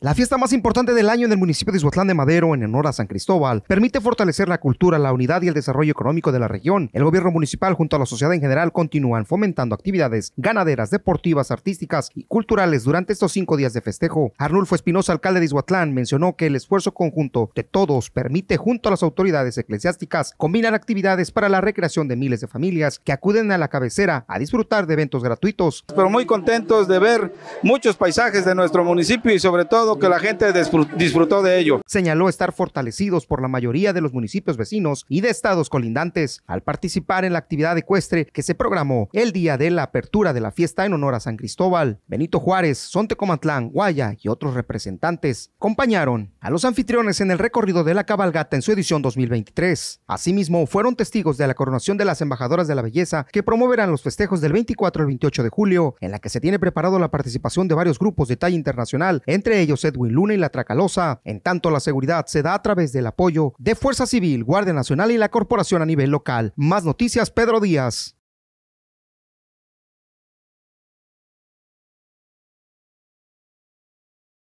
La fiesta más importante del año en el municipio de Izhuatlán de Madero, en honor a San Cristóbal, permite fortalecer la cultura, la unidad y el desarrollo económico de la región. El gobierno municipal junto a la sociedad en general continúan fomentando actividades ganaderas, deportivas, artísticas y culturales durante estos cinco días de festejo. Arnulfo Espinosa, alcalde de Izhuatlán, mencionó que el esfuerzo conjunto de todos permite junto a las autoridades eclesiásticas combinar actividades para la recreación de miles de familias que acuden a la cabecera a disfrutar de eventos gratuitos. Pero muy contentos de ver muchos paisajes de nuestro municipio y sobre todo que la gente disfrutó de ello. Señaló estar fortalecidos por la mayoría de los municipios vecinos y de estados colindantes al participar en la actividad ecuestre que se programó el día de la apertura de la fiesta en honor a San Cristóbal. Benito Juárez, Sontecomatlán, Guaya y otros representantes acompañaron a los anfitriones en el recorrido de la cabalgata en su edición 2023. Asimismo, fueron testigos de la coronación de las embajadoras de la belleza que promoverán los festejos del 24 al 28 de julio, en la que se tiene preparado la participación de varios grupos de talla internacional, entre ellos Edwin Luna y La Tracalosa. En tanto, la seguridad se da a través del apoyo de Fuerza Civil, Guardia Nacional y la Corporación a nivel local. Más noticias, Pedro Díaz.